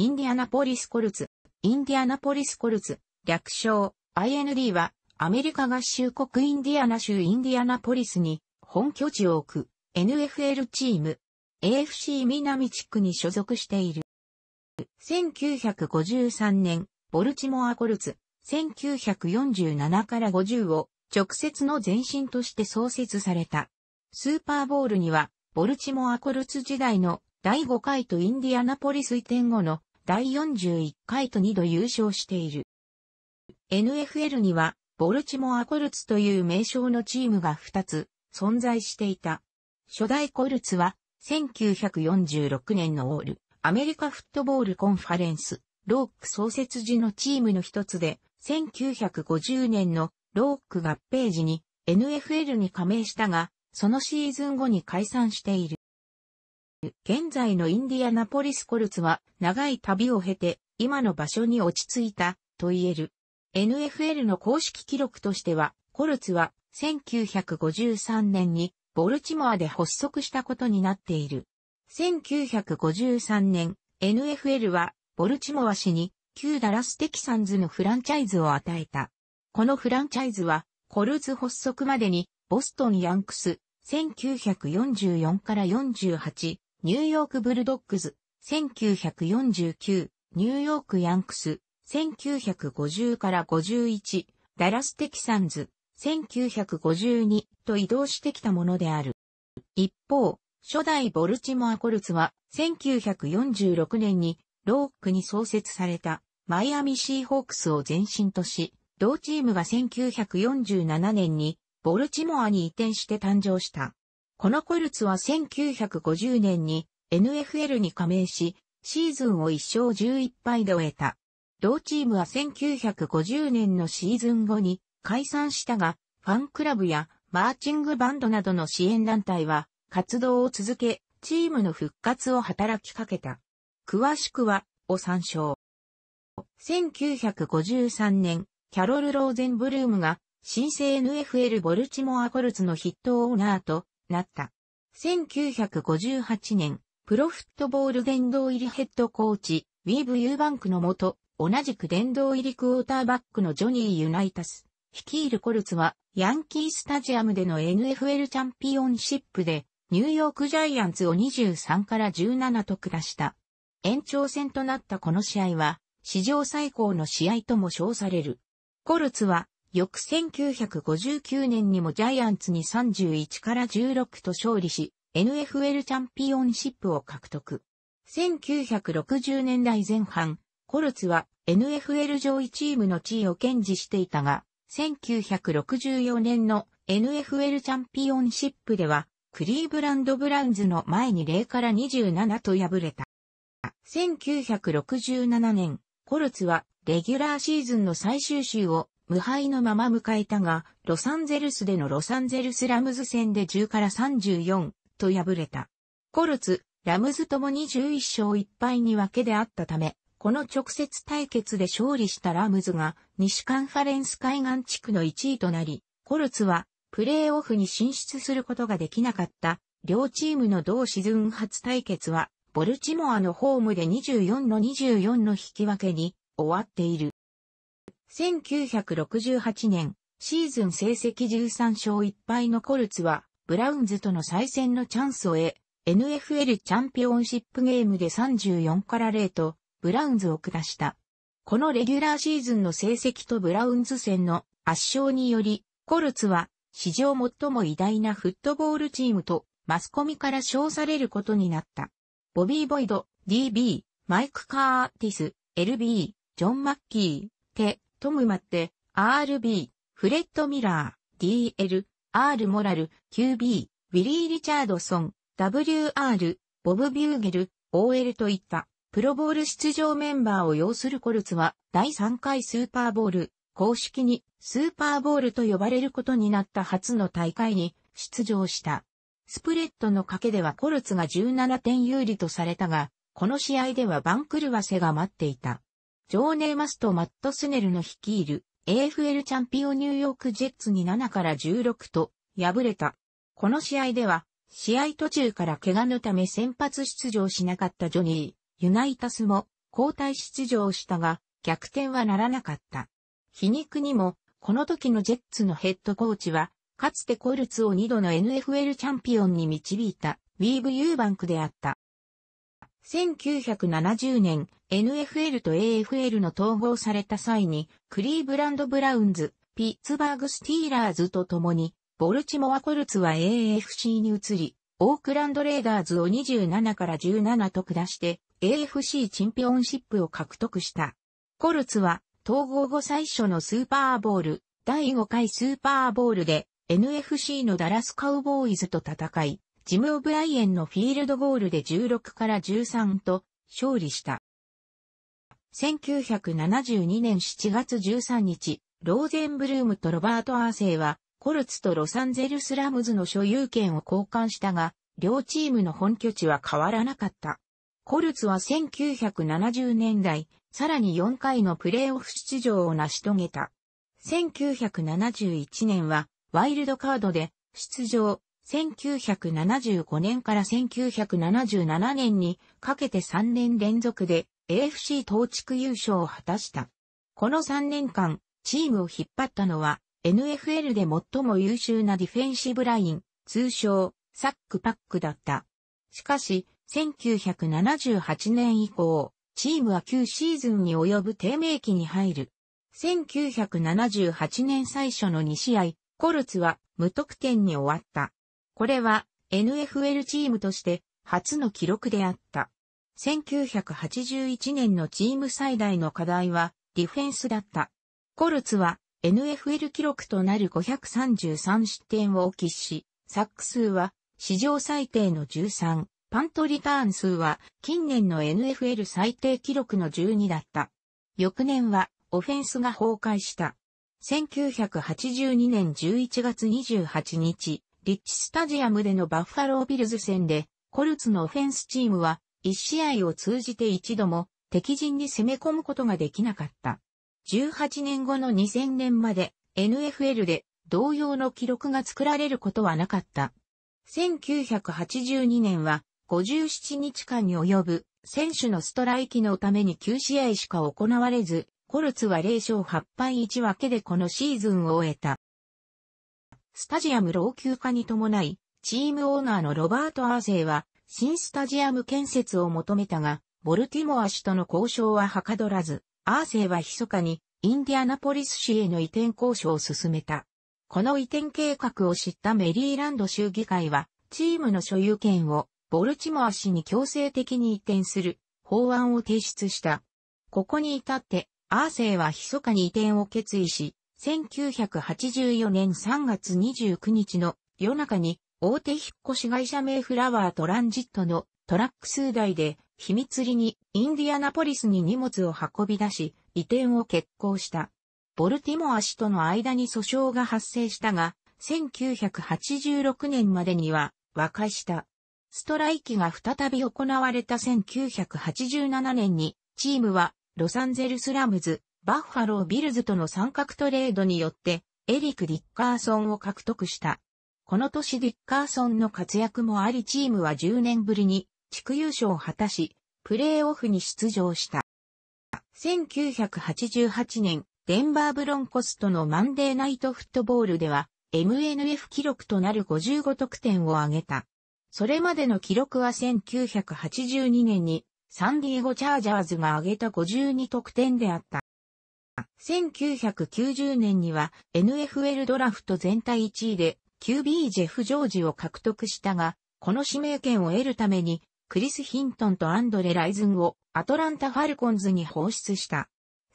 インディアナポリスコルツ、インディアナポリスコルツ、略称 IND はアメリカ合衆国インディアナ州インディアナポリスに本拠地を置く NFL チーム AFC 南地区に所属している。1953年、ボルチモアコルツ、1947から50を直接の前身として創設された。スーパーボールには、ボルチモアコルツ時代の第5回とインディアナポリス移転後の第41回と2度優勝している。NFL には、ボルチモアコルツという名称のチームが2つ存在していた。初代コルツは、1946年のオール、アメリカフットボールコンファレンス、ローク創設時のチームの一つで、1950年のローク合併時に NFL に加盟したが、そのシーズン後に解散している。現在のインディアナポリスコルツは長い旅を経て今の場所に落ち着いたと言える。NFL の公式記録としては、コルツは1953年にボルチモアで発足したことになっている。1953年、NFL はボルチモア市に旧ダラステキサンズのフランチャイズを与えた。このフランチャイズはコルツ発足までにボストンヤンクス1944から48、ニューヨークブルドッグズ、1949、ニューヨークヤンクス、1950から51、ダラステキサンズ、1952と移動してきたものである。一方、初代ボルチモアコルツは1946年にロークに創設されたマイアミシーホークスを前身とし、同チームが1947年にボルチモアに移転して誕生した。このコルツは1950年に NFL に加盟し、シーズンを1勝11敗で終えた。同チームは1950年のシーズン後に解散したが、ファンクラブやマーチングバンドなどの支援団体は活動を続け、チームの復活を働きかけた。詳しくは、を参照。1953年、キャロル・ローゼンブルームが、新生 NFL ボルチモア・コルツの筆頭オーナーとなった。1958年、プロフットボール殿堂入りヘッドコーチ、ウィーブ・ユーバンクのもと、同じく殿堂入りクォーターバックのジョニー・ユナイタス、率いるコルツは、ヤンキースタジアムでの NFL チャンピオンシップで、ニューヨークジャイアンツを23から17と下した。延長戦となったこの試合は、史上最高の試合とも称される。コルツは、翌1959年にもジャイアンツに31から16と勝利し、NFL チャンピオンシップを獲得。1960年代前半、コルツは NFL 上位チームの地位を堅持していたが、1964年の NFL チャンピオンシップでは、クリーブランドブラウンズの前に0から27と敗れた。1967年、コルツはレギュラーシーズンの最終週を無敗のまま迎えたが、ロサンゼルスでのロサンゼルスラムズ戦で10から34と敗れた。コルツ、ラムズとも2 11勝1敗に分けであったため、この直接対決で勝利したラムズが西カンファレンス海岸地区の1位となり、コルツはプレーオフに進出することができなかった両チームの同シーズン初対決はボルチモアのホームで24の24の引き分けに終わっている。1968年、シーズン成績13勝1敗のコルツは、ブラウンズとの再戦のチャンスを得、NFL チャンピオンシップゲームで34から0と、ブラウンズを下した。このレギュラーシーズンの成績とブラウンズ戦の圧勝により、コルツは、史上最も偉大なフットボールチームと、マスコミから称されることになった。ボビー・ボイド、DB、マイク・カーティス、LB、ジョン・マッキー、テ、トム・マッテ、RB、フレッド・ミラー、DL、R・ モラル、QB、ウィリー・リチャードソン、WR、ボブ・ビューゲル、OL といったプロボール出場メンバーを要するコルツは第3回スーパーボール、公式にスーパーボールと呼ばれることになった初の大会に出場した。スプレッドの賭けではコルツが17点有利とされたが、この試合では番狂わせが待っていた。ジョーネーマスとマット・スネルの率いる AFL チャンピオンニューヨークジェッツに7から16と敗れた。この試合では、試合途中から怪我のため先発出場しなかったジョニー、ユナイタスも交代出場したが、逆転はならなかった。皮肉にも、この時のジェッツのヘッドコーチは、かつてコルツを2度の NFL チャンピオンに導いた、ウィーブ・ユーバンクであった。1970年、NFL と AFL の統合された際に、クリーブランド・ブラウンズ、ピッツバーグ・スティーラーズと共に、ボルチモア・コルツは AFC に移り、オークランド・レーダーズを27から17と下して、AFC チンピオンシップを獲得した。コルツは、統合後最初のスーパーボール、第5回スーパーボールで、NFC のダラス・カウボーイズと戦い、ジム・オブライエンのフィールドゴールで16から13と勝利した。1972年7月13日、ローゼンブルームとロバート・アーセイは、コルツとロサンゼルス・ラムズの所有権を交換したが、両チームの本拠地は変わらなかった。コルツは1970年代、さらに4回のプレーオフ出場を成し遂げた。1971年は、ワイルドカードで、出場、1975年から1977年にかけて3年連続で AFC 東地区優勝を果たした。この3年間、チームを引っ張ったのは NFL で最も優秀なディフェンシブライン、通称、サックパックだった。しかし、1978年以降、チームは9シーズンに及ぶ低迷期に入る。1978年最初の2試合、コルツは無得点に終わった。これは NFL チームとして初の記録であった。1981年のチーム最大の課題はディフェンスだった。コルツは NFL 記録となる533失点を喫し、サック数は史上最低の13、パントリターン数は近年の NFL 最低記録の12だった。翌年はオフェンスが崩壊した。1982年11月28日、リッチスタジアムでのバッファロービルズ戦で、コルツのオフェンスチームは、1試合を通じて一度も敵陣に攻め込むことができなかった。18年後の2000年まで NFL で同様の記録が作られることはなかった。1982年は57日間に及ぶ選手のストライキのために9試合しか行われず、コルツは0勝8敗1分けでこのシーズンを終えた。スタジアム老朽化に伴い、チームオーナーのロバート・アーセイは、新スタジアム建設を求めたが、ボルティモア市との交渉ははかどらず、アーセイは密かに、インディアナポリス市への移転交渉を進めた。この移転計画を知ったメリーランド州議会は、チームの所有権を、ボルチモア市に強制的に移転する法案を提出した。ここに至って、アーセイは密かに移転を決意し、1984年3月29日の夜中に大手引っ越し会社名フラワートランジットのトラック数台で秘密裏にインディアナポリスに荷物を運び出し移転を決行した。ボルティモア氏との間に訴訟が発生したが、1986年までには和解した。ストライキが再び行われた1987年にチームはロサンゼルスラムズバッファロービルズとの三角トレードによって、エリック・ディッカーソンを獲得した。この年ディッカーソンの活躍もありチームは10年ぶりに地区優勝を果たし、プレーオフに出場した。1988年、デンバーブロンコスとのマンデーナイトフットボールでは、MNF 記録となる55得点を挙げた。それまでの記録は1982年にサンディエゴチャージャーズが挙げた52得点であった。1990年には NFL ドラフト全体1位で QB ジェフ・ジョージを獲得したが、この指名権を得るために、クリス・ヒントンとアンドレ・ライズンをアトランタ・ファルコンズに放出した。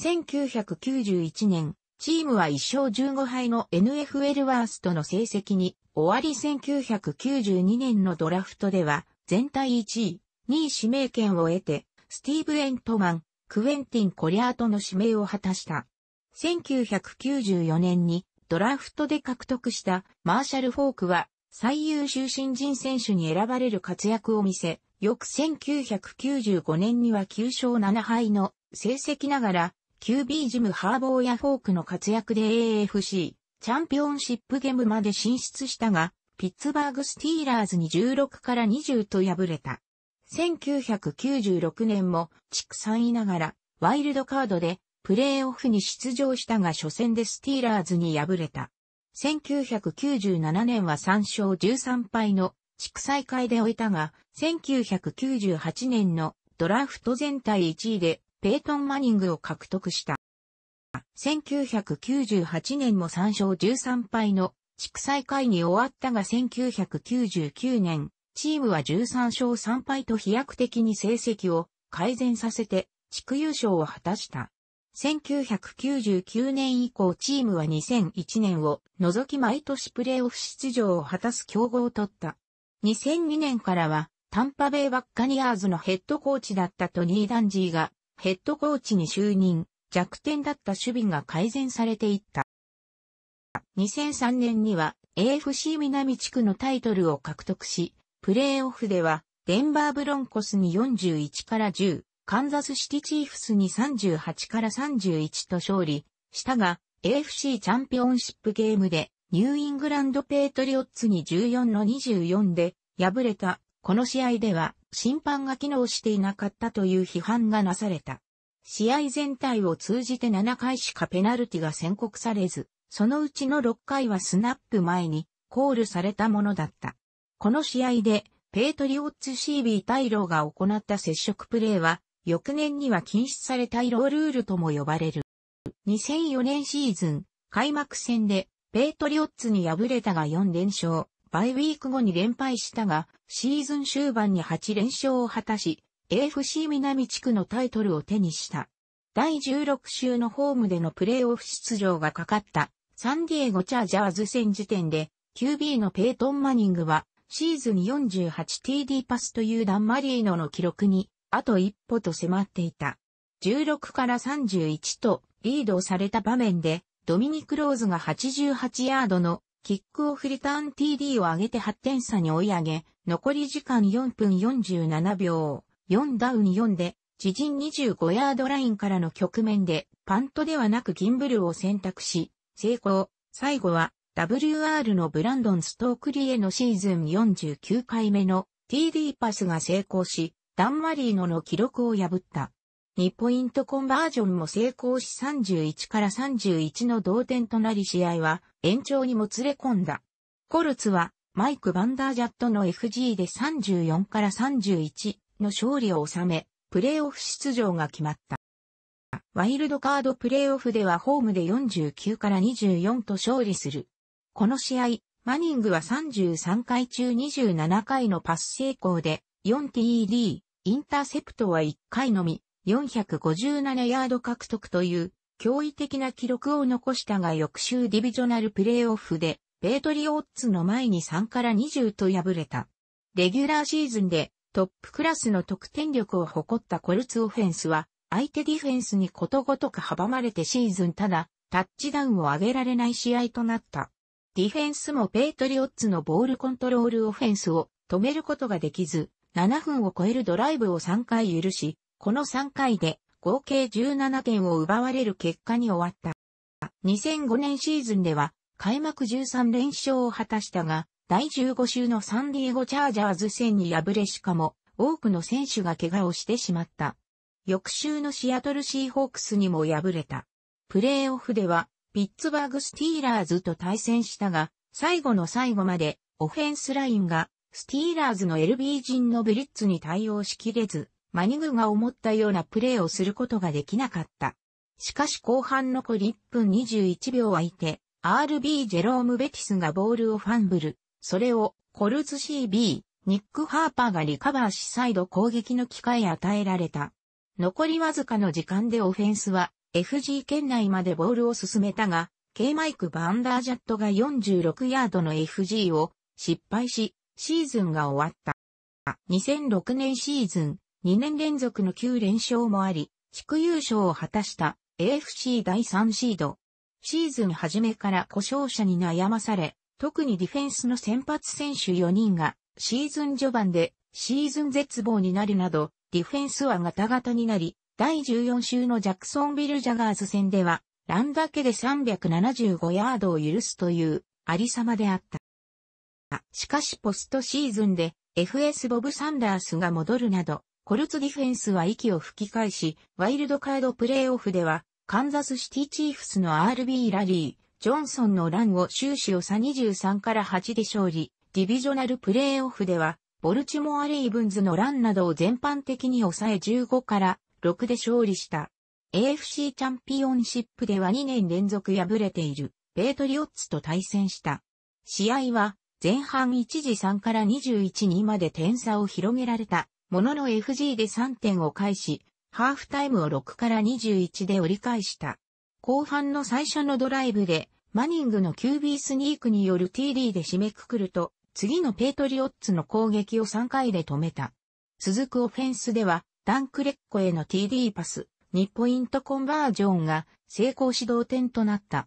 1991年、チームは1勝15敗の NFL ワーストの成績に終わり1992年のドラフトでは全体1位、2位指名権を得て、スティーブ・エントマン、クエンティン・コリアートの指名を果たした。1994年にドラフトで獲得したマーシャル・フォークは最優秀新人選手に選ばれる活躍を見せ、翌1995年には9勝7敗の成績ながら、QB ジム・ハーボーやフォークの活躍で AFC チャンピオンシップゲームまで進出したが、ピッツバーグ・スティーラーズに16から20と敗れた。1996年も地区3位ながらワイルドカードでプレーオフに出場したが初戦でスティーラーズに敗れた。1997年は3勝13敗の地区再開で終えたが、1998年のドラフト全体1位でペイトン・マニングを獲得した。1998年も3勝13敗の地区再開に終わったが1999年チームは13勝3敗と飛躍的に成績を改善させて地区優勝を果たした。1999年以降チームは2001年を除き毎年プレーオフ出場を果たす競合を取った。2002年からはタンパベイバッカニアーズのヘッドコーチだったトニー・ダンジーがヘッドコーチに就任、弱点だった守備が改善されていった。2003年には AFC 南地区のタイトルを獲得し、プレーオフでは、デンバーブロンコスに41から10、カンザスシティチーフスに38から31と勝利したが、AFC チャンピオンシップゲームでニューイングランドペートリオッツに14の24で敗れた。この試合では審判が機能していなかったという批判がなされた。試合全体を通じて7回しかペナルティが宣告されず、そのうちの6回はスナップ前にコールされたものだった。この試合で、ペイトリオッツ CB タイローが行った接触プレーは、翌年には禁止されたイロールールとも呼ばれる。2004年シーズン、開幕戦で、ペイトリオッツに敗れたが4連勝、バイウィーク後に連敗したが、シーズン終盤に8連勝を果たし、AFC 南地区のタイトルを手にした。第16週のホームでのプレーオフ出場がかかった、サンディエゴチャージャーズ戦時点で、QB のペイトン・マニングは、シーズン 48TD パスというダンマリーノの記録に、あと一歩と迫っていた。16から31とリードされた場面で、ドミニク・ローズが88ヤードのキックオフリターン TD を上げて8点差に追い上げ、残り時間4分47秒、4ダウン4で、自陣25ヤードラインからの局面で、パントではなくギンブルを選択し、成功。最後は、WR のブランドン・ストークリへのシーズン49回目の TD パスが成功し、ダンマリーノの記録を破った。2ポイントコンバージョンも成功し31から31の同点となり試合は延長にもつれ込んだ。コルツはマイク・バンダージャットの FG で34から31の勝利を収め、プレーオフ出場が決まった。ワイルドカードプレーオフではホームで49から24と勝利する。この試合、マニングは33回中27回のパス成功で 4TD、インターセプトは1回のみ、457ヤード獲得という驚異的な記録を残したが翌週ディビジョナルプレーオフで、ベートリオッツの前に3から20と敗れた。レギュラーシーズンでトップクラスの得点力を誇ったコルツオフェンスは、相手ディフェンスにことごとく阻まれてシーズンただ、タッチダウンを上げられない試合となった。ディフェンスもペイトリオッツのボールコントロールオフェンスを止めることができず、7分を超えるドライブを3回許し、この3回で合計17点を奪われる結果に終わった。2005年シーズンでは開幕13連勝を果たしたが、第15週のサンディエゴチャージャーズ戦に敗れしかも多くの選手が怪我をしてしまった。翌週のシアトルシーホークスにも敗れた。プレーオフではピッツバーグスティーラーズと対戦したが、最後の最後までオフェンスラインがスティーラーズの LB 陣のブリッツに対応しきれず、マニグが思ったようなプレーをすることができなかった。しかし後半残り1分21秒空いて、RB ジェローム・ベティスがボールをファンブル、それをコルツ CB、ニック・ハーパーがリカバーし再度攻撃の機会与えられた。残りわずかの時間でオフェンスは FG 圏内までボールを進めたが、K マイク・バンダージャットが46ヤードの FG を失敗し、シーズンが終わった。2006年シーズン、2年連続の9連勝もあり、地区優勝を果たした AFC 第3シード。シーズン初めから故障者に悩まされ、特にディフェンスの先発選手4人がシーズン序盤でシーズン絶望になるなど、ディフェンスはガタガタになり、第14週のジャクソンビル・ジャガーズ戦では、ランだけで375ヤードを許すというありさまであった。しかしポストシーズンで FS ボブ・サンダースが戻るなど、コルツディフェンスは息を吹き返し、ワイルドカードプレイオフでは、カンザスシティチーフスの RB ラリー、ジョンソンのランを終始を差23から8で勝利、ディビジョナルプレイオフでは、ボルチモア・レイブンズのランなどを全般的に抑え15から6で勝利した。AFC チャンピオンシップでは2年連続敗れているペートリオッツと対戦した。試合は前半一時3から21にまで点差を広げられた。ものの FG で3点を返し、ハーフタイムを6から21で折り返した。後半の最初のドライブで、マニングの QB スニークによる TD で締めくくると、次のペートリオッツの攻撃を3回で止めた。続くオフェンスでは、ダンクレッコへの TD パス、2ポイントコンバージョンが成功指導点となった。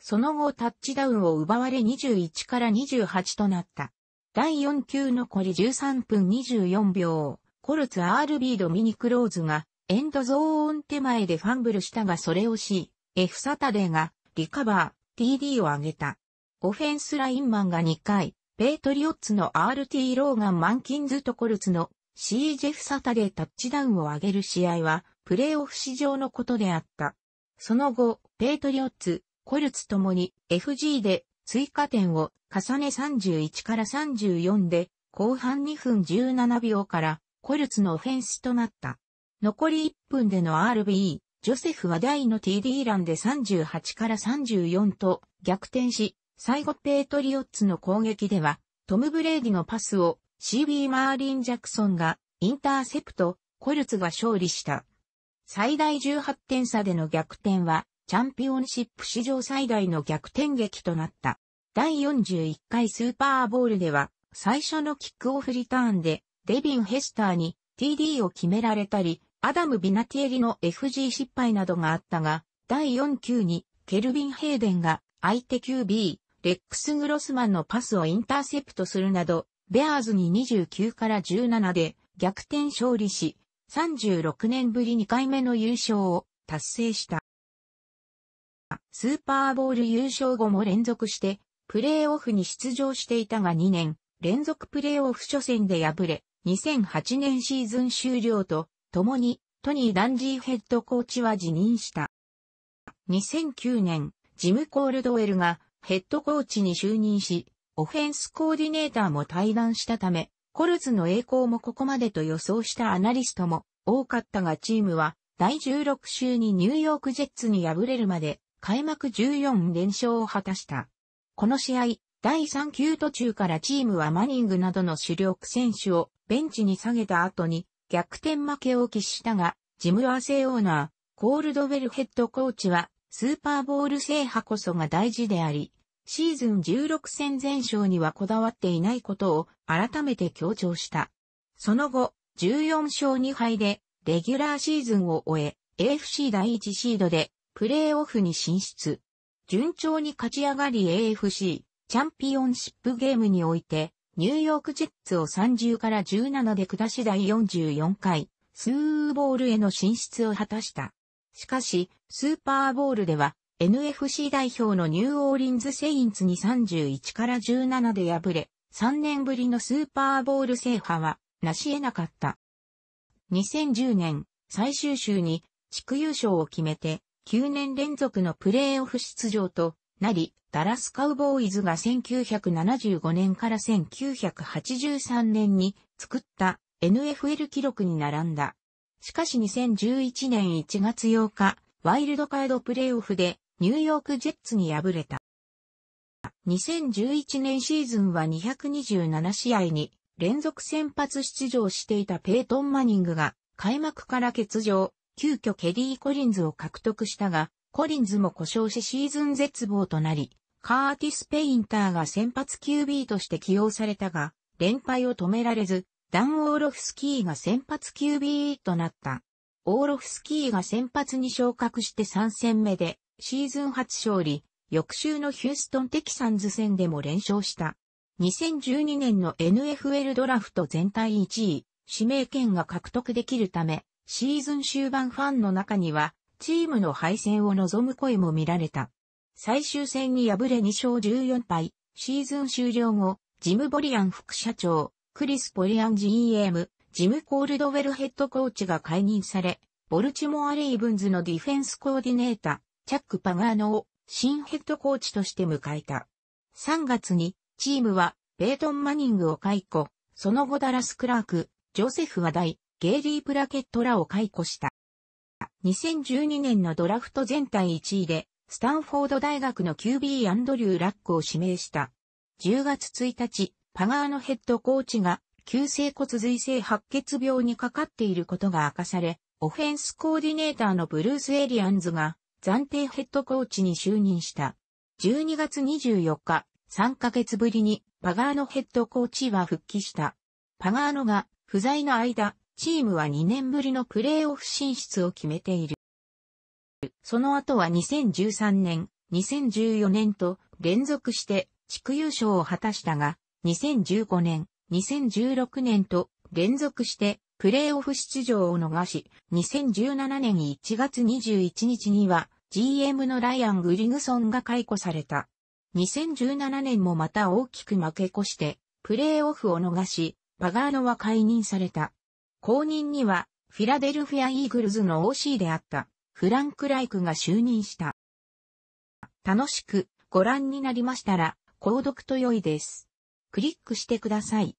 その後タッチダウンを奪われ21から28となった。第4球残り13分24秒、コルツ RB ドミニクローズがエンドゾーン手前でファンブルしたがそれをし、F サタデーがリカバー、TD を上げた。オフェンスラインマンが2回、ペイトリオッツの RT ローガン・マンキンズとコルツの CJ サタデータッチダウンを挙げる試合は、プレーオフ史上のことであった。その後、ペイトリオッツ、コルツともに FG で追加点を重ね31から34で、後半2分17秒からコルツのオフェンスとなった。残り1分での r b ジョセフは大の TD ランで38から34と逆転し、最後ペイトリオッツの攻撃では、トム・ブレイディのパスを CB マーリン・ジャクソンがインターセプト、コルツが勝利した。最大18点差での逆転は、チャンピオンシップ史上最大の逆転劇となった。第41回スーパーボールでは、最初のキックオフリターンで、デビン・ヘスターに TD を決められたり、アダム・ビナティエリの FG 失敗などがあったが、第4球にケルビン・ヘイデンが相手 QB、レックス・グロスマンのパスをインターセプトするなど、ベアーズに29から17で逆転勝利し、36年ぶり2回目の優勝を達成した。スーパーボール優勝後も連続して、プレーオフに出場していたが2年、連続プレーオフ初戦で敗れ、2008年シーズン終了と、共に、トニー・ダンジーヘッドコーチは辞任した。2009年、ジム・コールドウェルがヘッドコーチに就任し、オフェンスコーディネーターも対談したため、コルツの栄光もここまでと予想したアナリストも多かったがチームは第16週にニューヨークジェッツに敗れるまで開幕14連勝を果たした。この試合、第3級途中からチームはマニングなどの主力選手をベンチに下げた後に逆転負けを喫したが、ジムアセオーナー、コールドウェルヘッドコーチはスーパーボール制覇こそが大事であり、シーズン16戦全勝にはこだわっていないことを改めて強調した。その後、14勝2敗で、レギュラーシーズンを終え、AFC 第1シードで、プレーオフに進出。順調に勝ち上がり AFC、チャンピオンシップゲームにおいて、ニューヨークジェッツを30から17で下し第44回、スーボールへの進出を果たした。しかし、スーパーボールでは、NFC 代表のニューオーリンズ・セインツに31から17で敗れ、3年ぶりのスーパーボール制覇は、なし得なかった。2010年、最終週に、地区優勝を決めて、9年連続のプレーオフ出場となり、ダラスカウボーイズが1975年から1983年に作った NFL 記録に並んだ。しかし2011年1月8日、ワイルドカードプレーオフでニューヨークジェッツに敗れた。2011年シーズンは227試合に連続先発出場していたペイトン・マニングが開幕から欠場、急遽ケリー・コリンズを獲得したが、コリンズも故障しシーズン絶望となり、カーティス・ペインターが先発 QB として起用されたが、連敗を止められず、ダン・オーロフスキーが先発 QB となった。オーロフスキーが先発に昇格して3戦目でシーズン初勝利、翌週のヒューストンテキサンズ戦でも連勝した。2012年の NFL ドラフト全体1位、指名権が獲得できるため、シーズン終盤ファンの中には、チームの敗戦を望む声も見られた。最終戦に敗れ2勝14敗、シーズン終了後、ジム・ボリアン副社長、クリス・ポリアン GM、ジム・コールドウェルヘッドコーチが解任され、ボルチモア・レイブンズのディフェンスコーディネーター、チャック・パガーノを新ヘッドコーチとして迎えた。3月にチームはペイトン・マニングを解雇、その後ダラス・クラーク、ジョセフ・ダイ、ゲイリー・プラケットらを解雇した。2012年のドラフト全体1位で、スタンフォード大学の QB アンドリュー・ラックを指名した。10月1日、パガーノヘッドコーチが、急性骨髄性白血病にかかっていることが明かされ、オフェンスコーディネーターのブルース・エリアンズが、暫定ヘッドコーチに就任した。12月24日、3ヶ月ぶりにパガーノヘッドコーチは復帰した。パガーノが不在の間、チームは2年ぶりのプレーオフ進出を決めている。その後は2013年、2014年と連続して地区優勝を果たしたが、2015年、2016年と連続してプレーオフ出場を逃し、2017年1月21日には GM のライアン・グリグソンが解雇された。2017年もまた大きく負け越して、プレーオフを逃し、バガードは解任された。後任には、フィラデルフィア・イーグルズの OC であった、フランク・ライクが就任した。楽しくご覧になりましたら、購読と良いです。クリックしてください。